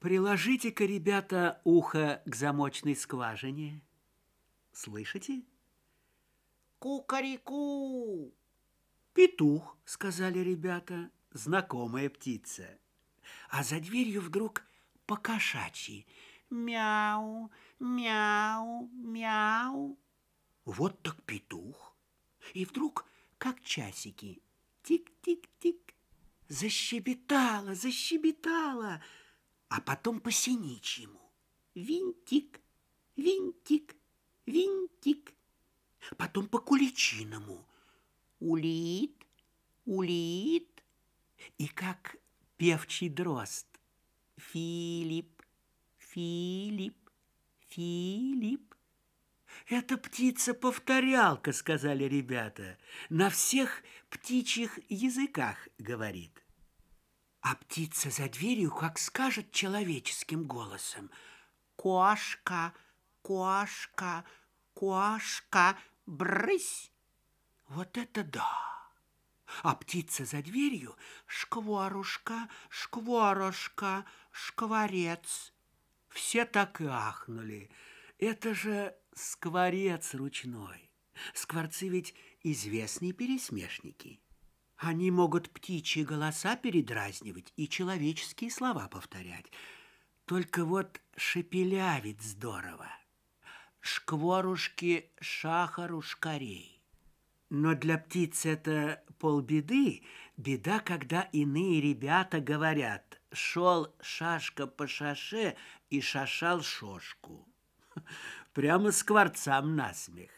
Приложите-ка, ребята, ухо к замочной скважине. Слышите? Кукареку! Петух, сказали ребята, знакомая птица. А за дверью вдруг покошачьи. Мяу, мяу, мяу. Вот так петух. И вдруг, как часики, тик-тик-тик, защебетала, защебетала, защебетала а потом по синичьему. Винтик, винтик, винтик. Потом по куличиному. Улит, улит. И как певчий дрозд. Филипп, Филипп, Филипп. «Это птица-повторялка», — сказали ребята. «На всех птичьих языках говорит» а птица за дверью как скажет человеческим голосом. «Кошка, кошка, кошка, брысь!» Вот это да! А птица за дверью — шкворушка, шкворушка, шкворец. Все так и ахнули. Это же скворец ручной. Скворцы ведь известные пересмешники. Они могут птичьи голоса передразнивать и человеческие слова повторять. Только вот шепелявит здорово. Шкворушки шахарушкарей. Но для птиц это полбеды. Беда, когда иные ребята говорят «шел шашка по шаше и шашал шошку». Прямо скворцам насмех.